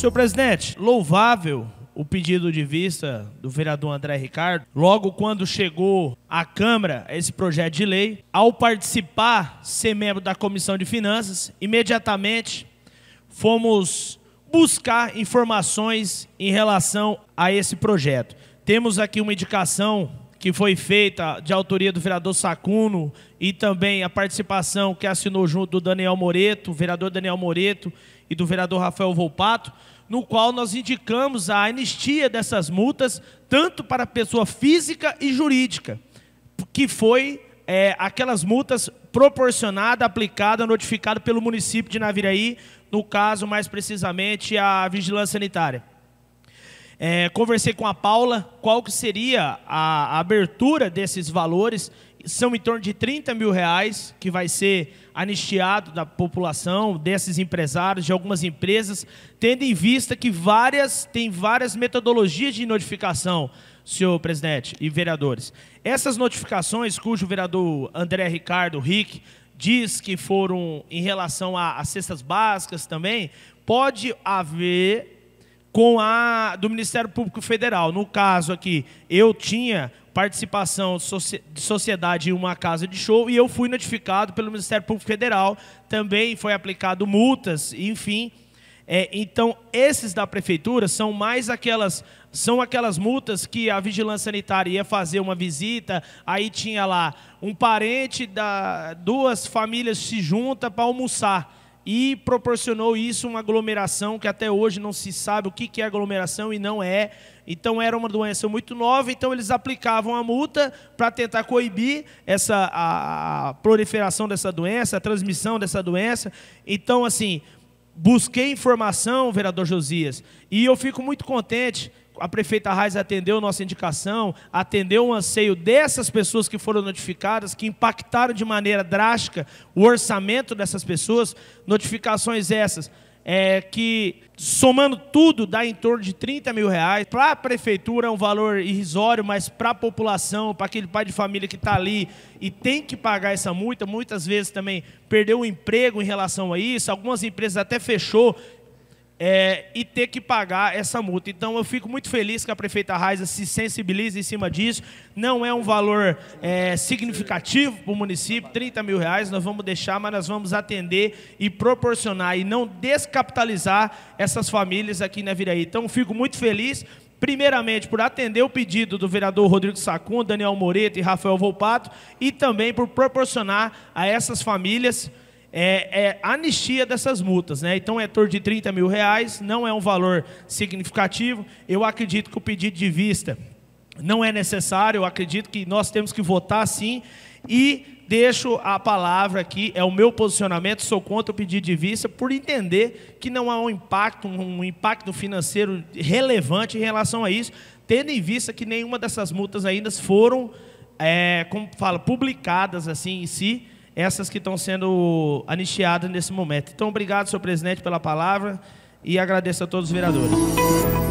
Senhor presidente, louvável o pedido de vista do vereador André Ricardo, logo quando chegou à Câmara esse projeto de lei, ao participar, ser membro da Comissão de Finanças, imediatamente fomos buscar informações em relação a esse projeto. Temos aqui uma indicação que foi feita de autoria do vereador Sacuno e também a participação que assinou junto do Daniel Moreto, vereador Daniel Moreto e do vereador Rafael Volpato, no qual nós indicamos a anistia dessas multas tanto para pessoa física e jurídica, que foi é, aquelas multas proporcionada, aplicada, notificada pelo município de Naviraí, no caso mais precisamente a vigilância sanitária. É, conversei com a Paula qual que seria a, a abertura desses valores. São em torno de 30 mil reais que vai ser anistiado da população, desses empresários, de algumas empresas, tendo em vista que várias tem várias metodologias de notificação, senhor presidente e vereadores. Essas notificações, cujo vereador André Ricardo Rick diz que foram em relação às a cestas básicas também, pode haver com a do Ministério Público Federal. No caso aqui, eu tinha participação de sociedade em uma casa de show e eu fui notificado pelo Ministério Público Federal. Também foi aplicado multas, enfim. É, então, esses da prefeitura são mais aquelas são aquelas multas que a vigilância sanitária ia fazer uma visita, aí tinha lá um parente da duas famílias se junta para almoçar e proporcionou isso uma aglomeração que até hoje não se sabe o que é aglomeração e não é. Então era uma doença muito nova, então eles aplicavam a multa para tentar coibir essa a, a proliferação dessa doença, a transmissão dessa doença. Então assim, busquei informação, vereador Josias, e eu fico muito contente. A prefeita Raiz atendeu nossa indicação, atendeu o anseio dessas pessoas que foram notificadas, que impactaram de maneira drástica o orçamento dessas pessoas. Notificações essas é, que somando tudo dá em torno de 30 mil reais. Para a prefeitura é um valor irrisório, mas para a população, para aquele pai de família que está ali e tem que pagar essa multa, muitas vezes também perdeu o emprego em relação a isso. Algumas empresas até fechou é, e ter que pagar essa multa. Então eu fico muito feliz que a prefeita Raiza se sensibilize em cima disso. Não é um valor é, significativo para o município, 30 mil reais, nós vamos deixar, mas nós vamos atender e proporcionar e não descapitalizar essas famílias aqui na Viraí. Então fico muito feliz. Primeiramente, por atender o pedido do vereador Rodrigo Sacun, Daniel Moreto e Rafael Volpato, e também por proporcionar a essas famílias é, é anistia dessas multas, né? Então é torno de 30 mil reais, não é um valor significativo. Eu acredito que o pedido de vista não é necessário, eu acredito que nós temos que votar sim. E deixo a palavra aqui, é o meu posicionamento, sou contra o pedido de vista, por entender que não há um impacto, um impacto financeiro relevante em relação a isso, tendo em vista que nenhuma dessas multas ainda foram, é, como fala, publicadas assim em si essas que estão sendo anistiadas nesse momento. Então, obrigado, senhor presidente, pela palavra e agradeço a todos os vereadores.